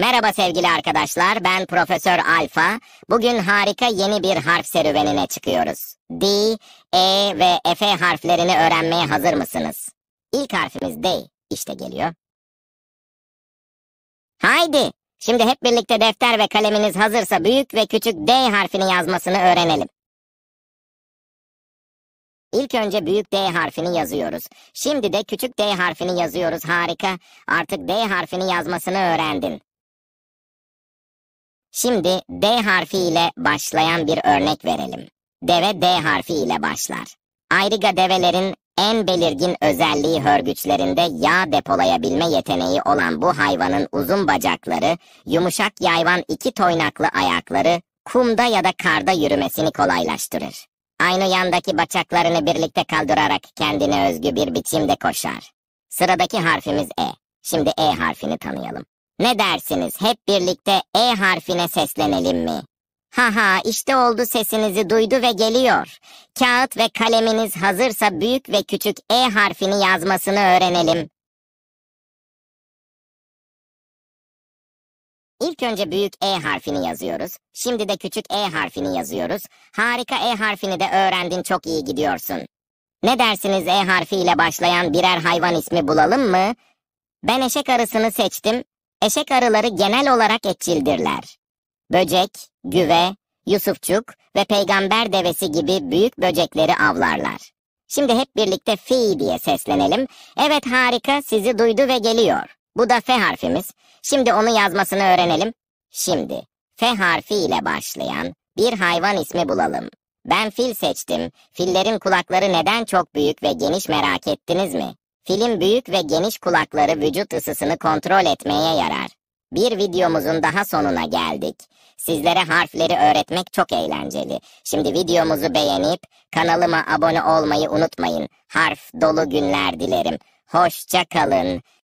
Merhaba sevgili arkadaşlar, ben Profesör Alfa. Bugün harika yeni bir harf serüvenine çıkıyoruz. D, E ve F harflerini öğrenmeye hazır mısınız? İlk harfimiz D, işte geliyor. Haydi, şimdi hep birlikte defter ve kaleminiz hazırsa büyük ve küçük D harfini yazmasını öğrenelim. İlk önce büyük D harfini yazıyoruz. Şimdi de küçük D harfini yazıyoruz. Harika. Artık D harfini yazmasını öğrendin. Şimdi D harfi ile başlayan bir örnek verelim. Deve D harfi ile başlar. Ayrıca develerin en belirgin özelliği hörgüçlerinde yağ depolayabilme yeteneği olan bu hayvanın uzun bacakları, yumuşak yayvan iki toynaklı ayakları kumda ya da karda yürümesini kolaylaştırır. Aynı yandaki bacaklarını birlikte kaldırarak kendine özgü bir biçimde koşar. Sıradaki harfimiz E. Şimdi E harfini tanıyalım. Ne dersiniz hep birlikte E harfine seslenelim mi? Ha ha, işte oldu sesinizi duydu ve geliyor. Kağıt ve kaleminiz hazırsa büyük ve küçük E harfini yazmasını öğrenelim. İlk önce büyük E harfini yazıyoruz. Şimdi de küçük E harfini yazıyoruz. Harika E harfini de öğrendin çok iyi gidiyorsun. Ne dersiniz E harfiyle başlayan birer hayvan ismi bulalım mı? Ben eşek arısını seçtim. Eşek arıları genel olarak etçildirler. Böcek, güve, yusufçuk ve peygamber devesi gibi büyük böcekleri avlarlar. Şimdi hep birlikte fi diye seslenelim. Evet harika sizi duydu ve geliyor. Bu da F harfimiz. Şimdi onu yazmasını öğrenelim. Şimdi F harfi ile başlayan bir hayvan ismi bulalım. Ben fil seçtim. Fillerin kulakları neden çok büyük ve geniş merak ettiniz mi? Film büyük ve geniş kulakları vücut ısısını kontrol etmeye yarar. Bir videomuzun daha sonuna geldik. Sizlere harfleri öğretmek çok eğlenceli. Şimdi videomuzu beğenip kanalıma abone olmayı unutmayın. Harf dolu günler dilerim. Hoşça kalın.